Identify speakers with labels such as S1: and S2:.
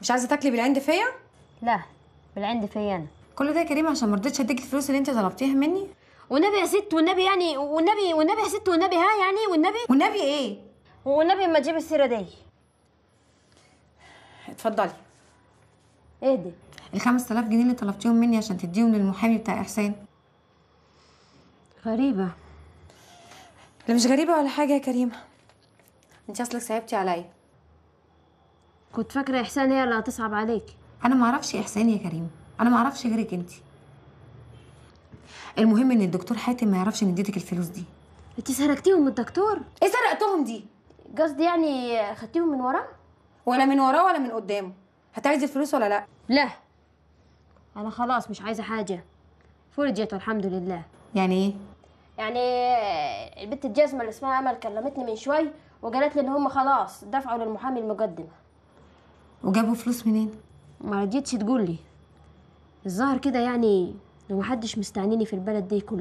S1: مش عايزه تاكلي بالعند فيا لا بالعند فيا انا كل ده يا كريم عشان ما رضيتش اديك الفلوس اللي انت طلبتيها مني والنبي يا ست والنبي يعني والنبي والنبي يا ست والنبي ها يعني والنبي والنبي ايه والنبي ما تجيب السيره دي
S2: اتفضلي
S3: اهدي
S4: ال 5000 جنيه اللي طلبتيهم مني عشان تديهم للمحامي بتاع احسان غريبه لا مش غريبه ولا حاجه يا
S3: كريمه انت اصلك صعبتي عليا كنت فاكره احسان هي
S2: اللي هتصعب عليك انا ما اعرفش احسان يا كريم انا ما اعرفش غيرك انت المهم ان الدكتور حاتم ما يعرفش ان اديتك الفلوس دي
S5: انت سرقتيهم من الدكتور ايه سرقتهم دي قصدي يعني خدتيهم من وراه ولا من وراه ولا من قدامه هتعايزي الفلوس ولا لا لا
S6: انا خلاص مش عايزه حاجه فرجت والحمد لله يعني ايه يعني البت الجزمه اللي اسمها امل كلمتني من شوي وقالت لي ان هم خلاص دفعوا للمحامي المقدم
S1: وجابوا فلوس منين ما رضيتش تقول لي الظاهر كده يعني لو محدش
S6: مستعنيني في البلد دي كلها